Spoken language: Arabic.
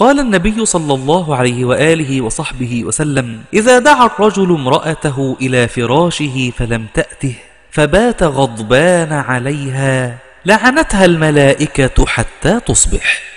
قال النبي صلى الله عليه وآله وصحبه وسلم إذا دعا الرجل امرأته إلى فراشه فلم تأته فبات غضبان عليها لعنتها الملائكة حتى تصبح